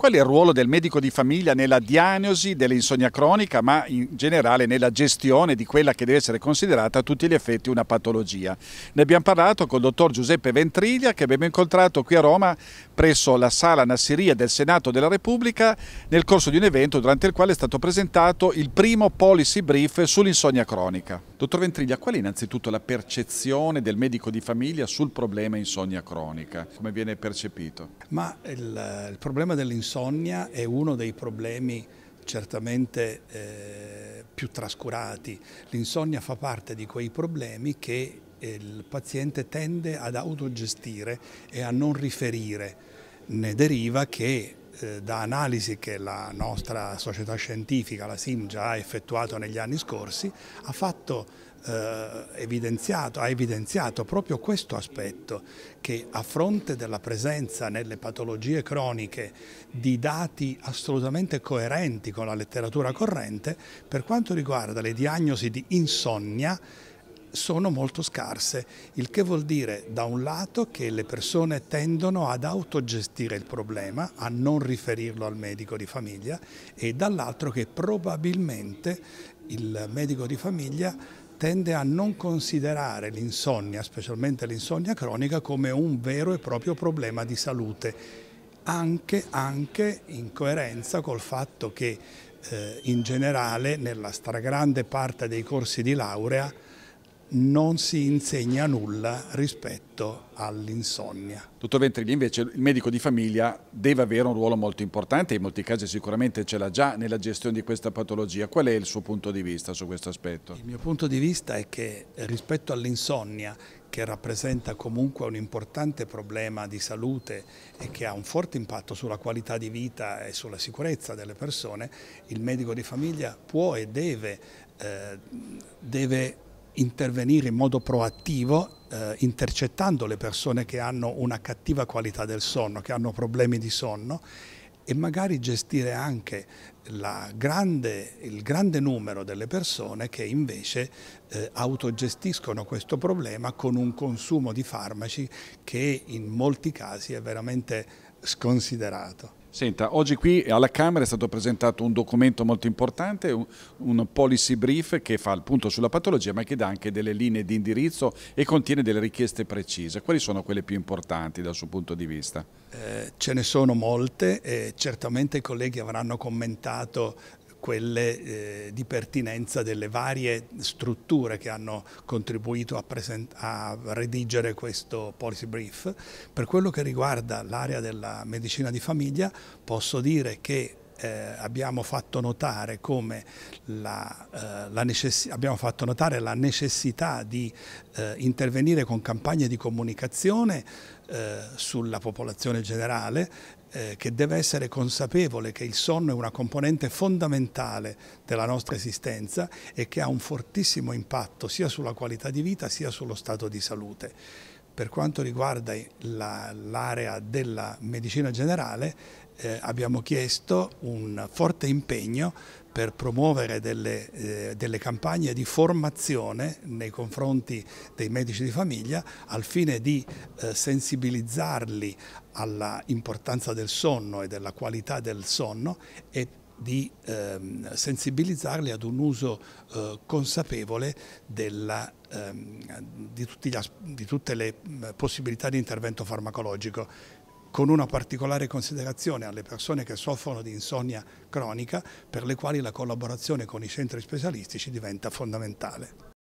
Qual è il ruolo del medico di famiglia nella diagnosi dell'insonnia cronica, ma in generale nella gestione di quella che deve essere considerata a tutti gli effetti una patologia? Ne abbiamo parlato con il dottor Giuseppe Ventriglia che abbiamo incontrato qui a Roma presso la sala Nassiria del Senato della Repubblica nel corso di un evento durante il quale è stato presentato il primo policy brief sull'insonnia cronica. Dottor Ventriglia, qual è innanzitutto la percezione del medico di famiglia sul problema insonnia cronica? Come viene percepito? Ma il, il problema dell'insonnia è uno dei problemi certamente eh, più trascurati. L'insonnia fa parte di quei problemi che il paziente tende ad autogestire e a non riferire. Ne deriva che eh, da analisi che la nostra società scientifica, la SIM, già ha effettuato negli anni scorsi, ha, fatto, eh, evidenziato, ha evidenziato proprio questo aspetto, che a fronte della presenza nelle patologie croniche di dati assolutamente coerenti con la letteratura corrente, per quanto riguarda le diagnosi di insonnia, sono molto scarse, il che vuol dire da un lato che le persone tendono ad autogestire il problema, a non riferirlo al medico di famiglia e dall'altro che probabilmente il medico di famiglia tende a non considerare l'insonnia, specialmente l'insonnia cronica, come un vero e proprio problema di salute, anche, anche in coerenza col fatto che eh, in generale nella stragrande parte dei corsi di laurea non si insegna nulla rispetto all'insonnia. Dottor Ventrini, invece il medico di famiglia deve avere un ruolo molto importante, in molti casi sicuramente ce l'ha già nella gestione di questa patologia. Qual è il suo punto di vista su questo aspetto? Il mio punto di vista è che rispetto all'insonnia, che rappresenta comunque un importante problema di salute e che ha un forte impatto sulla qualità di vita e sulla sicurezza delle persone, il medico di famiglia può e deve, eh, deve intervenire in modo proattivo eh, intercettando le persone che hanno una cattiva qualità del sonno, che hanno problemi di sonno e magari gestire anche grande, il grande numero delle persone che invece eh, autogestiscono questo problema con un consumo di farmaci che in molti casi è veramente sconsiderato. Senta, oggi qui alla Camera è stato presentato un documento molto importante, un, un policy brief che fa il punto sulla patologia ma che dà anche delle linee di indirizzo e contiene delle richieste precise. Quali sono quelle più importanti dal suo punto di vista? Eh, ce ne sono molte e certamente i colleghi avranno commentato quelle eh, di pertinenza delle varie strutture che hanno contribuito a, a redigere questo policy brief. Per quello che riguarda l'area della medicina di famiglia posso dire che eh, abbiamo, fatto notare come la, eh, la abbiamo fatto notare la necessità di eh, intervenire con campagne di comunicazione eh, sulla popolazione generale eh, che deve essere consapevole che il sonno è una componente fondamentale della nostra esistenza e che ha un fortissimo impatto sia sulla qualità di vita sia sullo stato di salute. Per quanto riguarda l'area della medicina generale eh, abbiamo chiesto un forte impegno per promuovere delle, eh, delle, campagne di formazione nei confronti dei medici di famiglia al fine di eh, sensibilizzarli alla importanza del sonno e della qualità del sonno e di ehm, sensibilizzarli ad un uso eh, consapevole della, ehm, di, gli, di tutte le mm, possibilità di intervento farmacologico con una particolare considerazione alle persone che soffrono di insonnia cronica per le quali la collaborazione con i centri specialistici diventa fondamentale.